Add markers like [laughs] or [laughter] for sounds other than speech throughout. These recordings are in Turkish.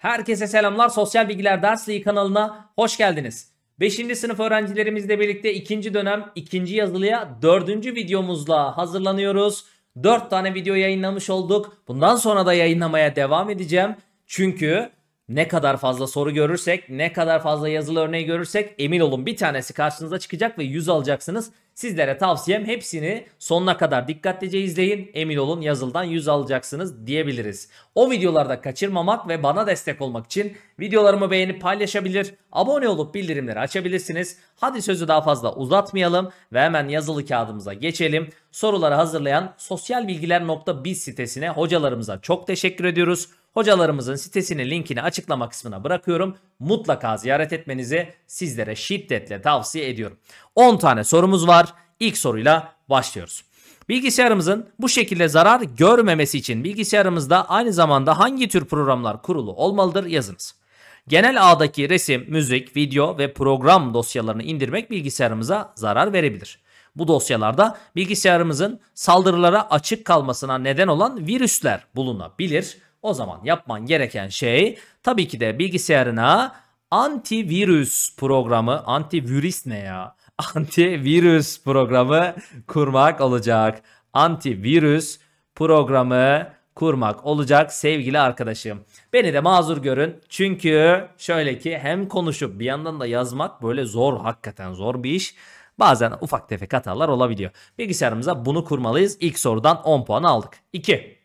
Herkese selamlar. Sosyal Bilgiler Dersliği kanalına hoş geldiniz. 5. sınıf öğrencilerimizle birlikte 2. dönem 2. yazılıya 4. videomuzla hazırlanıyoruz. 4 tane video yayınlamış olduk. Bundan sonra da yayınlamaya devam edeceğim. Çünkü ne kadar fazla soru görürsek, ne kadar fazla yazılı örneği görürsek emin olun bir tanesi karşınıza çıkacak ve 100 alacaksınız. Sizlere tavsiyem hepsini sonuna kadar dikkatlice izleyin. Emin olun yazıldan 100 alacaksınız diyebiliriz. O videolarda kaçırmamak ve bana destek olmak için videolarımı beğenip paylaşabilir, abone olup bildirimleri açabilirsiniz. Hadi sözü daha fazla uzatmayalım ve hemen yazılı kağıdımıza geçelim. Soruları hazırlayan sosyalbilgiler.biz sitesine hocalarımıza çok teşekkür ediyoruz. Hocalarımızın sitesinin linkini açıklama kısmına bırakıyorum. Mutlaka ziyaret etmenizi sizlere şiddetle tavsiye ediyorum. 10 tane sorumuz var. İlk soruyla başlıyoruz. Bilgisayarımızın bu şekilde zarar görmemesi için bilgisayarımızda aynı zamanda hangi tür programlar kurulu olmalıdır yazınız. Genel ağdaki resim, müzik, video ve program dosyalarını indirmek bilgisayarımıza zarar verebilir. Bu dosyalarda bilgisayarımızın saldırılara açık kalmasına neden olan virüsler bulunabilir. O zaman yapman gereken şey tabii ki de bilgisayarına antivirüs programı, antivirüs ne ya? [laughs] Antivirüs programı kurmak olacak. Antivirüs programı kurmak olacak sevgili arkadaşım. Beni de mazur görün çünkü şöyle ki hem konuşup bir yandan da yazmak böyle zor hakikaten zor bir iş. Bazen ufak tefek hatalar olabiliyor. Bilgisayarımıza bunu kurmalıyız. İlk sorudan 10 puan aldık. 2.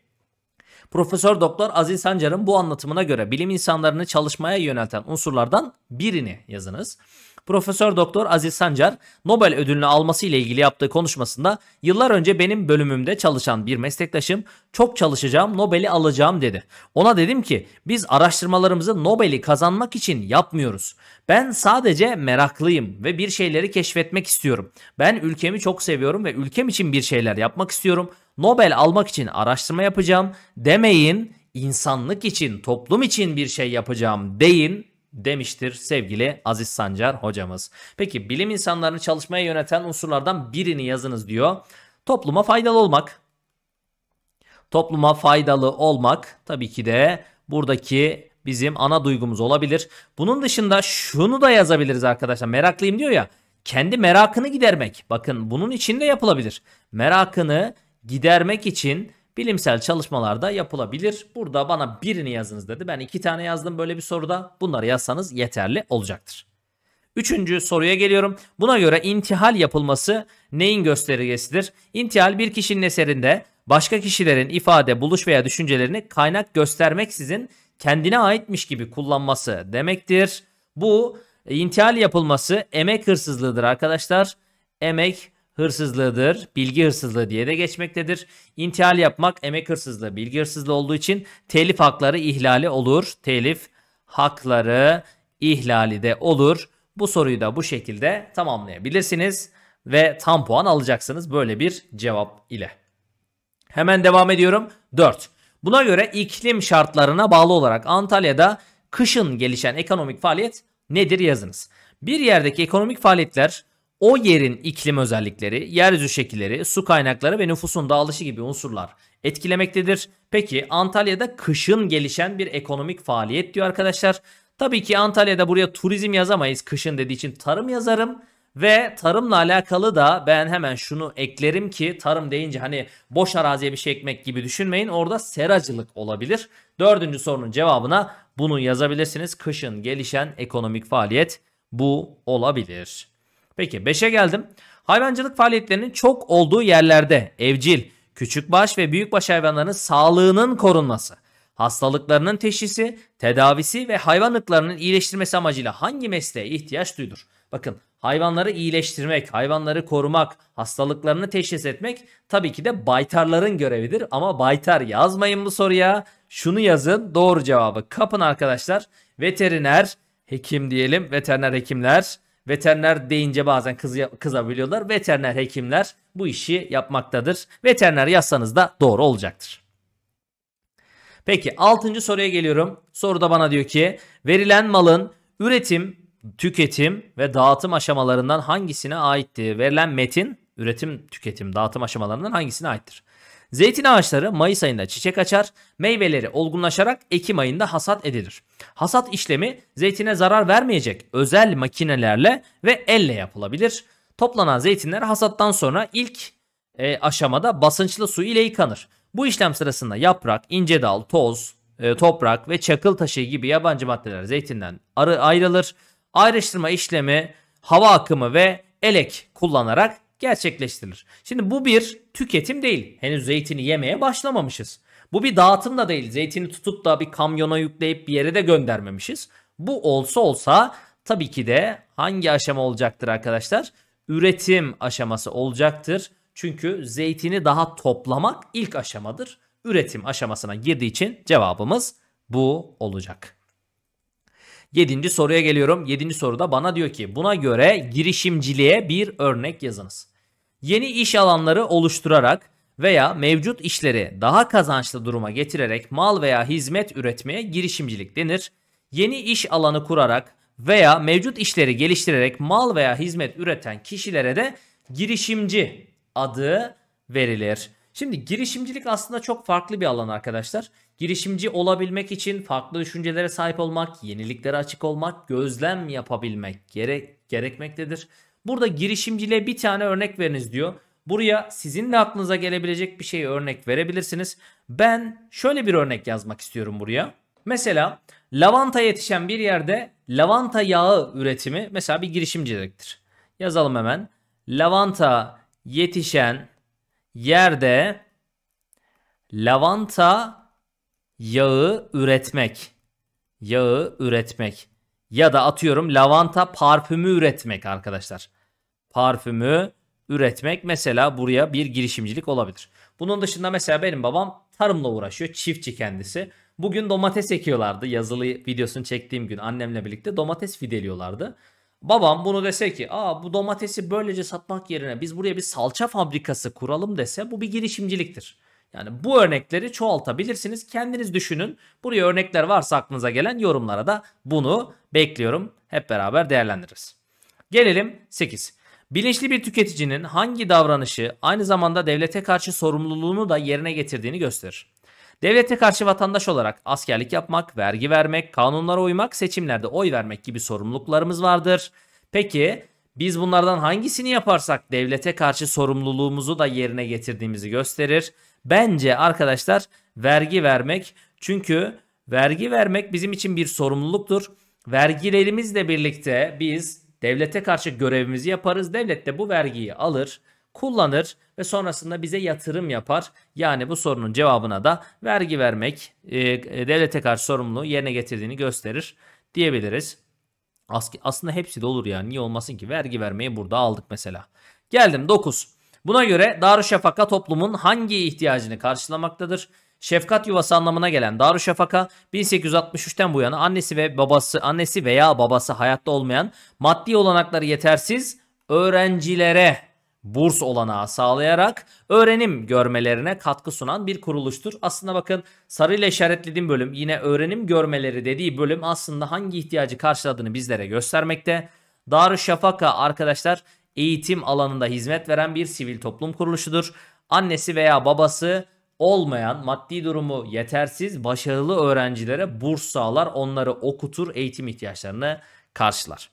Profesör Doktor Aziz Sancar'ın bu anlatımına göre bilim insanlarını çalışmaya yönelten unsurlardan birini yazınız. Profesör Doktor Aziz Sancar Nobel ödülünü alması ile ilgili yaptığı konuşmasında yıllar önce benim bölümümde çalışan bir meslektaşım çok çalışacağım Nobel'i alacağım dedi. Ona dedim ki biz araştırmalarımızı Nobel'i kazanmak için yapmıyoruz. Ben sadece meraklıyım ve bir şeyleri keşfetmek istiyorum. Ben ülkemi çok seviyorum ve ülkem için bir şeyler yapmak istiyorum. Nobel almak için araştırma yapacağım demeyin. İnsanlık için, toplum için bir şey yapacağım deyin demiştir sevgili Aziz Sancar hocamız. Peki bilim insanlarını çalışmaya yöneten unsurlardan birini yazınız diyor. Topluma faydalı olmak. Topluma faydalı olmak tabii ki de buradaki bizim ana duygumuz olabilir. Bunun dışında şunu da yazabiliriz arkadaşlar. Meraklıyım diyor ya. Kendi merakını gidermek. Bakın bunun için de yapılabilir. Merakını gidermek için bilimsel çalışmalarda yapılabilir. Burada bana birini yazınız dedi. Ben iki tane yazdım böyle bir soruda. Bunları yazsanız yeterli olacaktır. Üçüncü soruya geliyorum. Buna göre intihal yapılması neyin göstergesidir? İntihal bir kişinin eserinde başka kişilerin ifade, buluş veya düşüncelerini kaynak göstermeksizin kendine aitmiş gibi kullanması demektir. Bu intihal yapılması emek hırsızlığıdır arkadaşlar. Emek hırsızlığıdır. Bilgi hırsızlığı diye de geçmektedir. İntihal yapmak emek hırsızlığı, bilgi hırsızlığı olduğu için telif hakları ihlali olur. Telif hakları ihlali de olur. Bu soruyu da bu şekilde tamamlayabilirsiniz ve tam puan alacaksınız böyle bir cevap ile. Hemen devam ediyorum. 4. Buna göre iklim şartlarına bağlı olarak Antalya'da kışın gelişen ekonomik faaliyet nedir yazınız. Bir yerdeki ekonomik faaliyetler o yerin iklim özellikleri, yeryüzü şekilleri, su kaynakları ve nüfusun dağılışı gibi unsurlar etkilemektedir. Peki Antalya'da kışın gelişen bir ekonomik faaliyet diyor arkadaşlar. Tabii ki Antalya'da buraya turizm yazamayız kışın dediği için tarım yazarım. Ve tarımla alakalı da ben hemen şunu eklerim ki tarım deyince hani boş araziye bir şey ekmek gibi düşünmeyin. Orada seracılık olabilir. Dördüncü sorunun cevabına bunu yazabilirsiniz. Kışın gelişen ekonomik faaliyet bu olabilir. Peki 5'e geldim. Hayvancılık faaliyetlerinin çok olduğu yerlerde evcil, küçükbaş ve büyükbaş hayvanların sağlığının korunması, hastalıklarının teşhisi, tedavisi ve hayvanlıklarının iyileştirmesi amacıyla hangi mesleğe ihtiyaç duyulur? Bakın hayvanları iyileştirmek, hayvanları korumak, hastalıklarını teşhis etmek tabii ki de baytarların görevidir. Ama baytar yazmayın bu soruya. Şunu yazın doğru cevabı kapın arkadaşlar. Veteriner, hekim diyelim veteriner hekimler Veteriner deyince bazen kız, kızabiliyorlar. Veteriner hekimler bu işi yapmaktadır. Veteriner yazsanız da doğru olacaktır. Peki 6. soruya geliyorum. Soruda bana diyor ki verilen malın üretim, tüketim ve dağıtım aşamalarından hangisine aittir? Verilen metin üretim, tüketim, dağıtım aşamalarından hangisine aittir? Zeytin ağaçları Mayıs ayında çiçek açar, meyveleri olgunlaşarak Ekim ayında hasat edilir. Hasat işlemi zeytine zarar vermeyecek özel makinelerle ve elle yapılabilir. Toplanan zeytinler hasattan sonra ilk e, aşamada basınçlı su ile yıkanır. Bu işlem sırasında yaprak, ince dal, toz, e, toprak ve çakıl taşı gibi yabancı maddeler zeytinden arı ayrılır. Ayrıştırma işlemi hava akımı ve elek kullanarak gerçekleştirilir. Şimdi bu bir tüketim değil. Henüz zeytini yemeye başlamamışız. Bu bir dağıtım da değil. Zeytini tutup da bir kamyona yükleyip bir yere de göndermemişiz. Bu olsa olsa tabii ki de hangi aşama olacaktır arkadaşlar? Üretim aşaması olacaktır. Çünkü zeytini daha toplamak ilk aşamadır. Üretim aşamasına girdiği için cevabımız bu olacak. Yedinci soruya geliyorum. Yedinci soruda bana diyor ki buna göre girişimciliğe bir örnek yazınız. Yeni iş alanları oluşturarak veya mevcut işleri daha kazançlı duruma getirerek mal veya hizmet üretmeye girişimcilik denir. Yeni iş alanı kurarak veya mevcut işleri geliştirerek mal veya hizmet üreten kişilere de girişimci adı verilir. Şimdi girişimcilik aslında çok farklı bir alan arkadaşlar. Girişimci olabilmek için farklı düşüncelere sahip olmak, yeniliklere açık olmak, gözlem yapabilmek gere gerekmektedir. Burada girişimciliğe bir tane örnek veriniz diyor. Buraya sizin de aklınıza gelebilecek bir şeyi örnek verebilirsiniz. Ben şöyle bir örnek yazmak istiyorum buraya. Mesela lavanta yetişen bir yerde lavanta yağı üretimi mesela bir girişimciliktir. Yazalım hemen. Lavanta yetişen yerde lavanta yağı üretmek. Yağı üretmek. Ya da atıyorum lavanta parfümü üretmek arkadaşlar. Parfümü üretmek mesela buraya bir girişimcilik olabilir. Bunun dışında mesela benim babam tarımla uğraşıyor. Çiftçi kendisi. Bugün domates ekiyorlardı. Yazılı videosunu çektiğim gün annemle birlikte domates fideliyorlardı. Babam bunu dese ki Aa, bu domatesi böylece satmak yerine biz buraya bir salça fabrikası kuralım dese bu bir girişimciliktir. Yani bu örnekleri çoğaltabilirsiniz. Kendiniz düşünün. Buraya örnekler varsa aklınıza gelen yorumlara da bunu bekliyorum. Hep beraber değerlendiririz. Gelelim 8. Bilinçli bir tüketicinin hangi davranışı aynı zamanda devlete karşı sorumluluğunu da yerine getirdiğini gösterir. Devlete karşı vatandaş olarak askerlik yapmak, vergi vermek, kanunlara uymak, seçimlerde oy vermek gibi sorumluluklarımız vardır. Peki biz bunlardan hangisini yaparsak devlete karşı sorumluluğumuzu da yerine getirdiğimizi gösterir. Bence arkadaşlar vergi vermek çünkü vergi vermek bizim için bir sorumluluktur. Vergilerimizle birlikte biz devlete karşı görevimizi yaparız. Devlet de bu vergiyi alır, kullanır ve sonrasında bize yatırım yapar. Yani bu sorunun cevabına da vergi vermek e, e devlete karşı sorumluluğu yerine getirdiğini gösterir diyebiliriz. As aslında hepsi de olur yani Niye olmasın ki? Vergi vermeyi burada aldık mesela. Geldim 9. Buna göre Darüşşafaka toplumun hangi ihtiyacını karşılamaktadır? Şefkat yuvası anlamına gelen Darüşşafaka 1863'ten bu yana annesi ve babası annesi veya babası hayatta olmayan maddi olanakları yetersiz öğrencilere burs olanağı sağlayarak öğrenim görmelerine katkı sunan bir kuruluştur. Aslında bakın sarıyla işaretlediğim bölüm yine öğrenim görmeleri dediği bölüm aslında hangi ihtiyacı karşıladığını bizlere göstermekte. Darüşşafaka arkadaşlar eğitim alanında hizmet veren bir sivil toplum kuruluşudur. Annesi veya babası olmayan, maddi durumu yetersiz, başarılı öğrencilere burs sağlar, onları okutur, eğitim ihtiyaçlarını karşılar.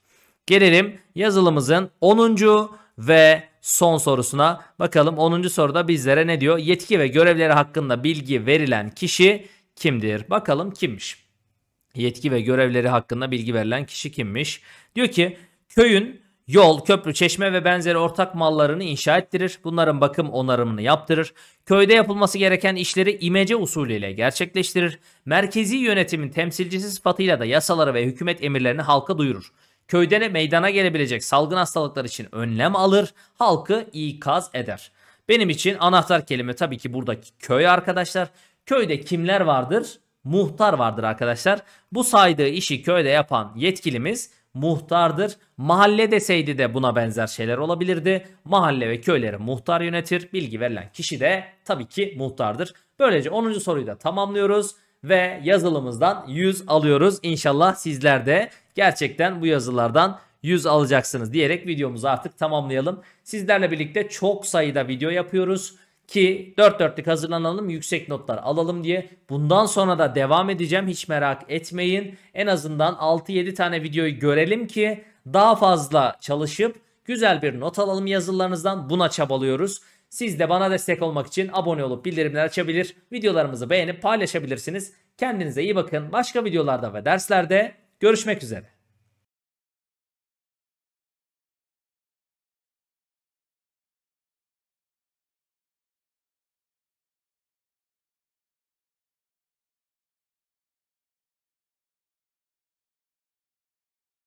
Gelelim yazılımızın 10. ve son sorusuna. Bakalım 10. soruda bizlere ne diyor? Yetki ve görevleri hakkında bilgi verilen kişi kimdir? Bakalım kimmiş? Yetki ve görevleri hakkında bilgi verilen kişi kimmiş? Diyor ki köyün Yol, köprü, çeşme ve benzeri ortak mallarını inşa ettirir. Bunların bakım onarımını yaptırır. Köyde yapılması gereken işleri imece usulüyle gerçekleştirir. Merkezi yönetimin temsilcisi sıfatıyla da yasaları ve hükümet emirlerini halka duyurur. Köyde de meydana gelebilecek salgın hastalıklar için önlem alır, halkı ikaz eder. Benim için anahtar kelime tabii ki buradaki köy arkadaşlar. Köyde kimler vardır? Muhtar vardır arkadaşlar. Bu saydığı işi köyde yapan yetkilimiz muhtardır. Mahalle deseydi de buna benzer şeyler olabilirdi. Mahalle ve köyleri muhtar yönetir. Bilgi verilen kişi de tabii ki muhtardır. Böylece 10. soruyu da tamamlıyoruz ve yazılımızdan 100 alıyoruz. İnşallah sizler de gerçekten bu yazılardan 100 alacaksınız diyerek videomuzu artık tamamlayalım. Sizlerle birlikte çok sayıda video yapıyoruz ki dört dörtlük hazırlanalım yüksek notlar alalım diye. Bundan sonra da devam edeceğim hiç merak etmeyin. En azından 6-7 tane videoyu görelim ki daha fazla çalışıp güzel bir not alalım yazılarınızdan buna çabalıyoruz. Siz de bana destek olmak için abone olup bildirimleri açabilir, videolarımızı beğenip paylaşabilirsiniz. Kendinize iyi bakın. Başka videolarda ve derslerde görüşmek üzere.